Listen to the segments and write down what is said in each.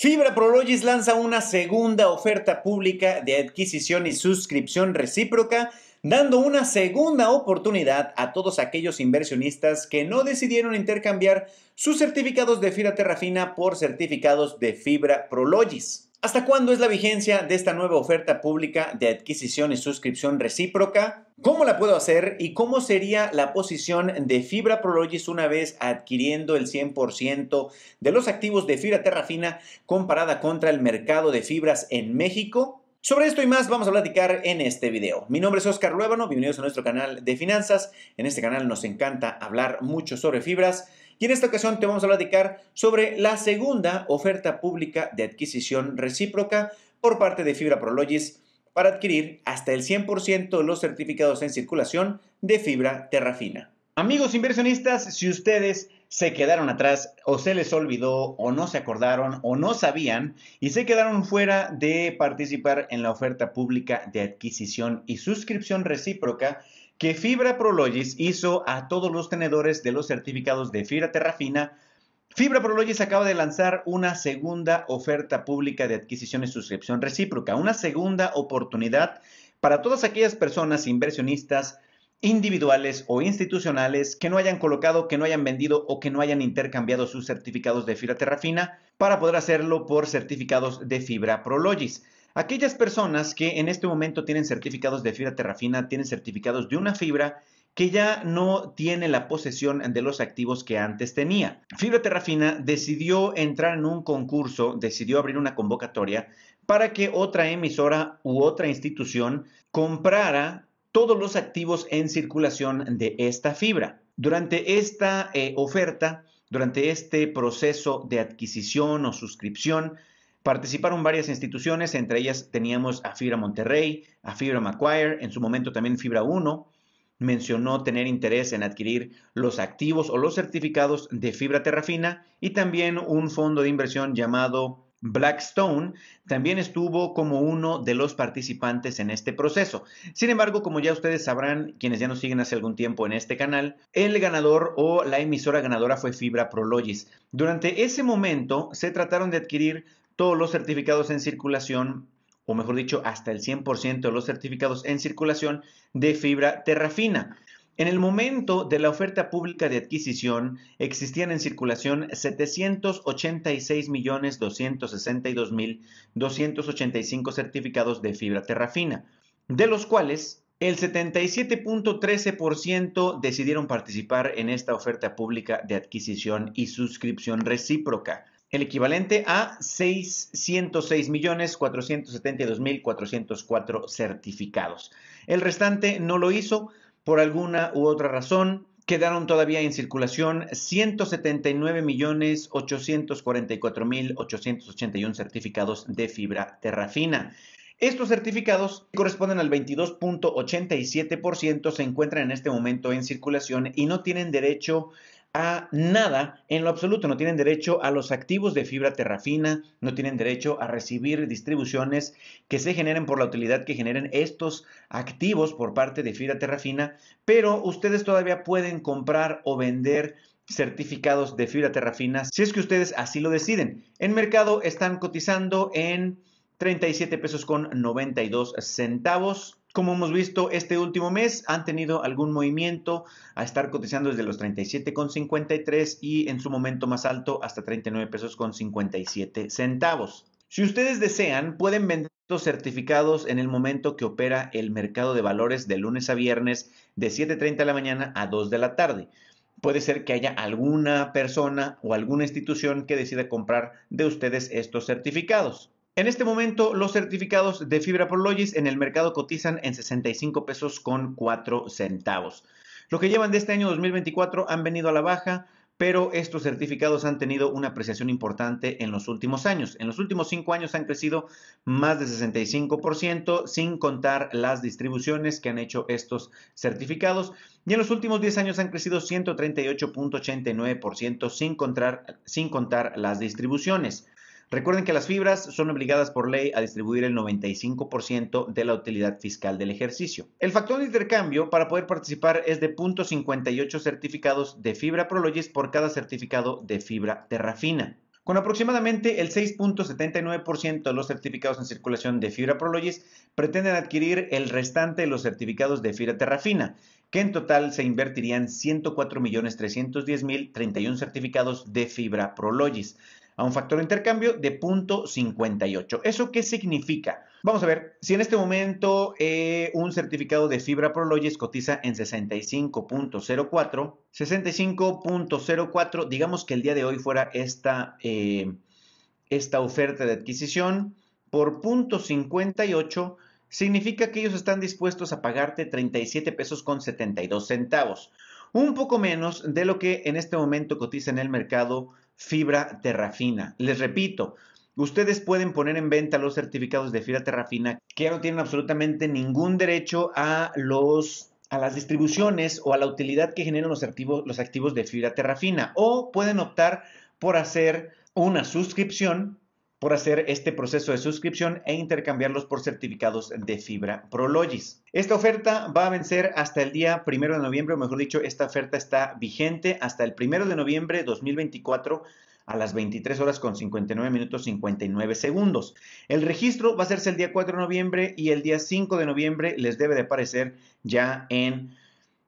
Fibra Prologis lanza una segunda oferta pública de adquisición y suscripción recíproca, dando una segunda oportunidad a todos aquellos inversionistas que no decidieron intercambiar sus certificados de Fibra Terrafina por certificados de Fibra Prologis. ¿Hasta cuándo es la vigencia de esta nueva oferta pública de adquisición y suscripción recíproca? ¿Cómo la puedo hacer y cómo sería la posición de Fibra Prologis una vez adquiriendo el 100% de los activos de Fibra Terrafina comparada contra el mercado de fibras en México? Sobre esto y más vamos a platicar en este video. Mi nombre es Oscar Luébano, bienvenidos a nuestro canal de finanzas. En este canal nos encanta hablar mucho sobre fibras y en esta ocasión te vamos a platicar sobre la segunda oferta pública de adquisición recíproca por parte de Fibra Prologis para adquirir hasta el 100% de los certificados en circulación de fibra terrafina. Amigos inversionistas, si ustedes se quedaron atrás o se les olvidó o no se acordaron o no sabían y se quedaron fuera de participar en la oferta pública de adquisición y suscripción recíproca que Fibra Prologis hizo a todos los tenedores de los certificados de Fibra Terrafina. Fibra Prologis acaba de lanzar una segunda oferta pública de adquisición y suscripción recíproca, una segunda oportunidad para todas aquellas personas inversionistas individuales o institucionales que no hayan colocado, que no hayan vendido o que no hayan intercambiado sus certificados de fibra terrafina para poder hacerlo por certificados de fibra Prologis. Aquellas personas que en este momento tienen certificados de fibra terrafina, tienen certificados de una fibra que ya no tiene la posesión de los activos que antes tenía. Fibra Terrafina decidió entrar en un concurso, decidió abrir una convocatoria para que otra emisora u otra institución comprara todos los activos en circulación de esta fibra. Durante esta eh, oferta, durante este proceso de adquisición o suscripción, Participaron varias instituciones, entre ellas teníamos a Fibra Monterrey, a Fibra Macquarie, en su momento también Fibra 1. Mencionó tener interés en adquirir los activos o los certificados de Fibra Terrafina y también un fondo de inversión llamado Blackstone también estuvo como uno de los participantes en este proceso. Sin embargo, como ya ustedes sabrán, quienes ya nos siguen hace algún tiempo en este canal, el ganador o la emisora ganadora fue Fibra Prologis. Durante ese momento se trataron de adquirir todos los certificados en circulación, o mejor dicho, hasta el 100% de los certificados en circulación de fibra terrafina. En el momento de la oferta pública de adquisición, existían en circulación 786.262.285 certificados de fibra terrafina, de los cuales el 77.13% decidieron participar en esta oferta pública de adquisición y suscripción recíproca el equivalente a 606.472.404 certificados. El restante no lo hizo por alguna u otra razón. Quedaron todavía en circulación 179.844.881 certificados de fibra terrafina. Estos certificados corresponden al 22.87%, se encuentran en este momento en circulación y no tienen derecho a nada en lo absoluto. No tienen derecho a los activos de fibra terrafina, no tienen derecho a recibir distribuciones que se generen por la utilidad que generen estos activos por parte de fibra terrafina, pero ustedes todavía pueden comprar o vender certificados de fibra terrafina si es que ustedes así lo deciden. En mercado están cotizando en 37 pesos con 92 centavos como hemos visto este último mes, han tenido algún movimiento a estar cotizando desde los 37,53 y en su momento más alto hasta 39 pesos con 57 centavos. Si ustedes desean, pueden vender estos certificados en el momento que opera el mercado de valores de lunes a viernes de 7.30 de la mañana a 2 de la tarde. Puede ser que haya alguna persona o alguna institución que decida comprar de ustedes estos certificados. En este momento, los certificados de fibra por Logis en el mercado cotizan en 65 pesos con 4 centavos. Lo que llevan de este año 2024 han venido a la baja, pero estos certificados han tenido una apreciación importante en los últimos años. En los últimos cinco años han crecido más de 65%, sin contar las distribuciones que han hecho estos certificados. Y en los últimos 10 años han crecido 138.89%, sin contar, sin contar las distribuciones. Recuerden que las fibras son obligadas por ley a distribuir el 95% de la utilidad fiscal del ejercicio. El factor de intercambio para poder participar es de 0.58 certificados de fibra Prologis por cada certificado de fibra Terrafina. Con aproximadamente el 6.79% de los certificados en circulación de fibra Prologis pretenden adquirir el restante de los certificados de fibra Terrafina, que en total se invertirían 104.310.031 certificados de fibra Prologis a un factor de intercambio de 0.58. ¿Eso qué significa? Vamos a ver, si en este momento eh, un certificado de fibra Prologis cotiza en 65.04, 65.04, digamos que el día de hoy fuera esta, eh, esta oferta de adquisición por 0.58, significa que ellos están dispuestos a pagarte 37 pesos con 72 centavos, un poco menos de lo que en este momento cotiza en el mercado fibra terrafina. Les repito, Ustedes pueden poner en venta los certificados de fibra terrafina que no tienen absolutamente ningún derecho a los a las distribuciones o a la utilidad que generan los activos, los activos de fibra terrafina. O pueden optar por hacer una suscripción por hacer este proceso de suscripción e intercambiarlos por certificados de fibra Prologis. Esta oferta va a vencer hasta el día primero de noviembre, o mejor dicho, esta oferta está vigente hasta el primero de noviembre de 2024 a las 23 horas con 59 minutos 59 segundos. El registro va a hacerse el día 4 de noviembre y el día 5 de noviembre les debe de aparecer ya en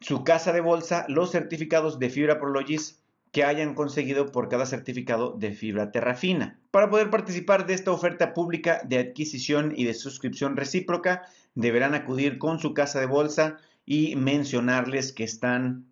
su casa de bolsa los certificados de fibra Prologis que hayan conseguido por cada certificado de fibra terrafina. Para poder participar de esta oferta pública de adquisición y de suscripción recíproca, deberán acudir con su casa de bolsa y mencionarles que están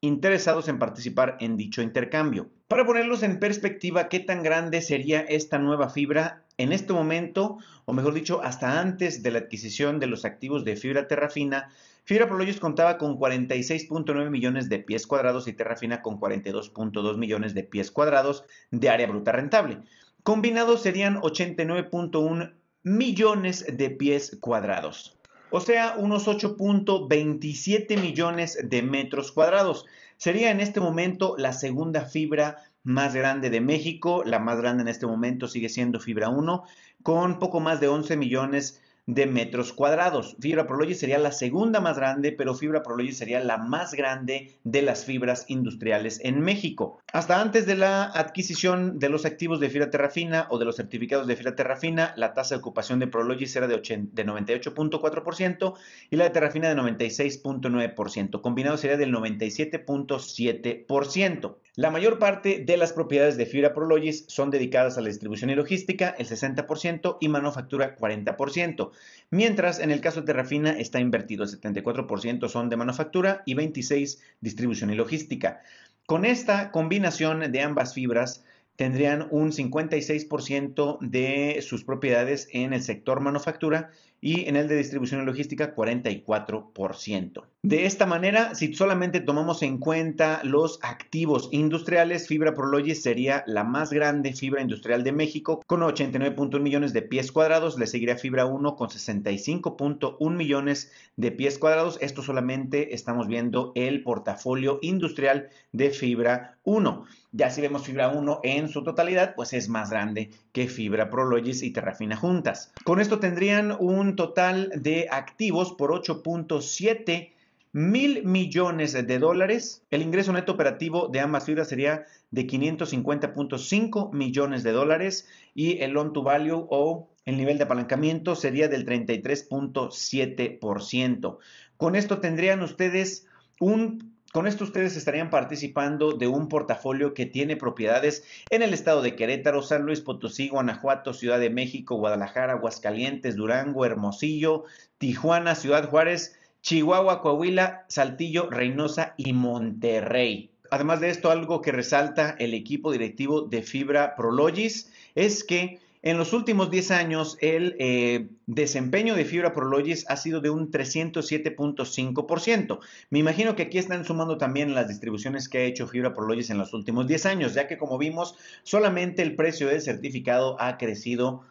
interesados en participar en dicho intercambio. Para ponerlos en perspectiva, ¿qué tan grande sería esta nueva fibra en este momento, o mejor dicho, hasta antes de la adquisición de los activos de fibra terrafina? Fibra Prologis contaba con 46.9 millones de pies cuadrados y Terra Fina con 42.2 millones de pies cuadrados de área bruta rentable. Combinados serían 89.1 millones de pies cuadrados. O sea, unos 8.27 millones de metros cuadrados. Sería en este momento la segunda fibra más grande de México. La más grande en este momento sigue siendo Fibra 1, con poco más de 11 millones de metros cuadrados. Fibra Prologis sería la segunda más grande, pero Fibra Prologis sería la más grande de las fibras industriales en México. Hasta antes de la adquisición de los activos de Fibra Terrafina o de los certificados de Fibra Terrafina, la tasa de ocupación de Prologis era de, 98.4% y la de Terrafina de 96.9%. Combinado sería del 97.7%. La mayor parte de las propiedades de Fibra Prologis son dedicadas a la distribución y logística, el 60%, y manufactura 40% mientras en el caso de Terrafina está invertido, el 74% son de manufactura y 26% distribución y logística. Con esta combinación de ambas fibras, tendrían un 56% de sus propiedades en el sector manufactura y en el de distribución y logística 44%. De esta manera, si solamente tomamos en cuenta los activos industriales, Fibra Prologis sería la más grande fibra industrial de México con 89.1 millones de pies cuadrados, le seguiría Fibra 1 con 65.1 millones de pies cuadrados. Esto solamente estamos viendo el portafolio industrial de Fibra 1. Ya si vemos Fibra 1 en su totalidad, pues es más grande que Fibra Prologis y Terrafina juntas. Con esto tendrían un total de activos por 8.7 mil millones de dólares. El ingreso neto operativo de ambas fibras sería de 550.5 millones de dólares y el loan to value o el nivel de apalancamiento sería del 33.7%. Con esto tendrían ustedes un con esto ustedes estarían participando de un portafolio que tiene propiedades en el estado de Querétaro, San Luis Potosí, Guanajuato, Ciudad de México, Guadalajara, Aguascalientes, Durango, Hermosillo, Tijuana, Ciudad Juárez, Chihuahua, Coahuila, Saltillo, Reynosa y Monterrey. Además de esto, algo que resalta el equipo directivo de Fibra Prologis es que en los últimos 10 años, el eh, desempeño de Fibra Prologis ha sido de un 307.5%. Me imagino que aquí están sumando también las distribuciones que ha hecho Fibra Prologis en los últimos 10 años, ya que como vimos, solamente el precio del certificado ha crecido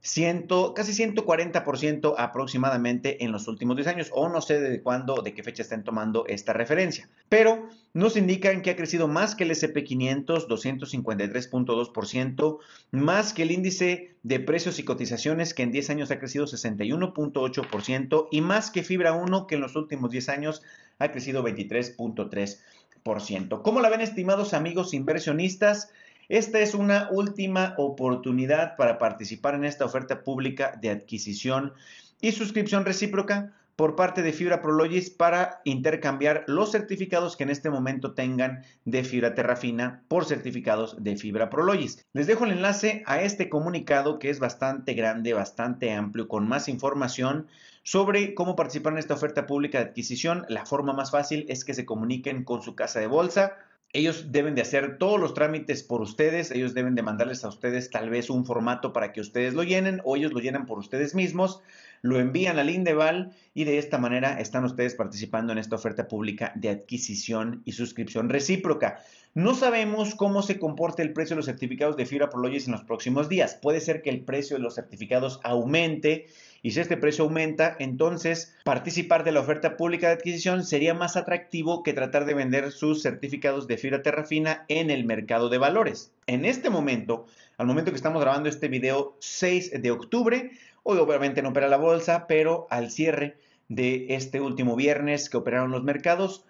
casi 140% aproximadamente en los últimos 10 años, o no sé de cuándo, de qué fecha estén tomando esta referencia. Pero nos indican que ha crecido más que el SP500, 253.2%, más que el índice de precios y cotizaciones, que en 10 años ha crecido 61.8%, y más que Fibra 1, que en los últimos 10 años ha crecido 23.3%. ¿Cómo la ven, estimados amigos inversionistas? Esta es una última oportunidad para participar en esta oferta pública de adquisición y suscripción recíproca por parte de Fibra Prologis para intercambiar los certificados que en este momento tengan de Fibra Terrafina por certificados de Fibra Prologis. Les dejo el enlace a este comunicado que es bastante grande, bastante amplio, con más información sobre cómo participar en esta oferta pública de adquisición. La forma más fácil es que se comuniquen con su casa de bolsa ellos deben de hacer todos los trámites por ustedes, ellos deben de mandarles a ustedes tal vez un formato para que ustedes lo llenen o ellos lo llenan por ustedes mismos, lo envían al Indeval y de esta manera están ustedes participando en esta oferta pública de adquisición y suscripción recíproca. No sabemos cómo se comporta el precio de los certificados de Fibra Prologis en los próximos días. Puede ser que el precio de los certificados aumente y si este precio aumenta, entonces participar de la oferta pública de adquisición sería más atractivo que tratar de vender sus certificados de fibra terrafina en el mercado de valores. En este momento, al momento que estamos grabando este video 6 de octubre, hoy obviamente no opera la bolsa, pero al cierre de este último viernes que operaron los mercados,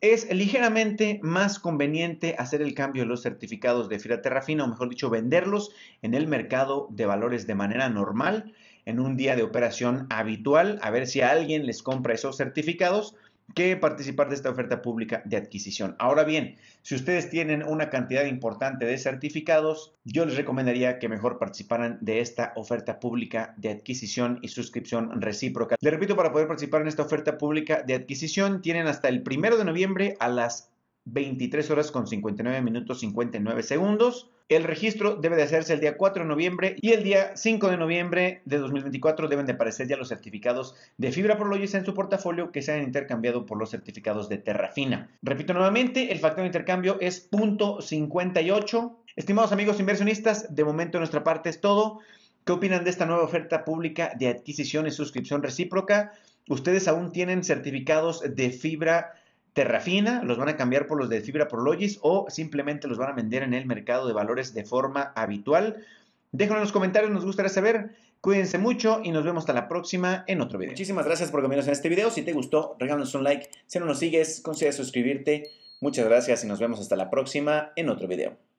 es ligeramente más conveniente hacer el cambio de los certificados de fibra terrafina, o mejor dicho, venderlos en el mercado de valores de manera normal en un día de operación habitual, a ver si alguien les compra esos certificados que participar de esta oferta pública de adquisición. Ahora bien, si ustedes tienen una cantidad importante de certificados, yo les recomendaría que mejor participaran de esta oferta pública de adquisición y suscripción recíproca. Les repito, para poder participar en esta oferta pública de adquisición, tienen hasta el primero de noviembre a las 23 horas con 59 minutos 59 segundos. El registro debe de hacerse el día 4 de noviembre y el día 5 de noviembre de 2024 deben de aparecer ya los certificados de fibra por Prologis en su portafolio que se han intercambiado por los certificados de Terrafina. Repito nuevamente, el factor de intercambio es .58 Estimados amigos inversionistas, de momento nuestra parte es todo. ¿Qué opinan de esta nueva oferta pública de adquisición y suscripción recíproca? ¿Ustedes aún tienen certificados de fibra Terrafina, los van a cambiar por los de Fibra por Prologis o simplemente los van a vender en el mercado de valores de forma habitual. Déjenlo en los comentarios, nos gustaría saber. Cuídense mucho y nos vemos hasta la próxima en otro video. Muchísimas gracias por venirnos en este video. Si te gustó, regálanos un like. Si no nos sigues, considera suscribirte. Muchas gracias y nos vemos hasta la próxima en otro video.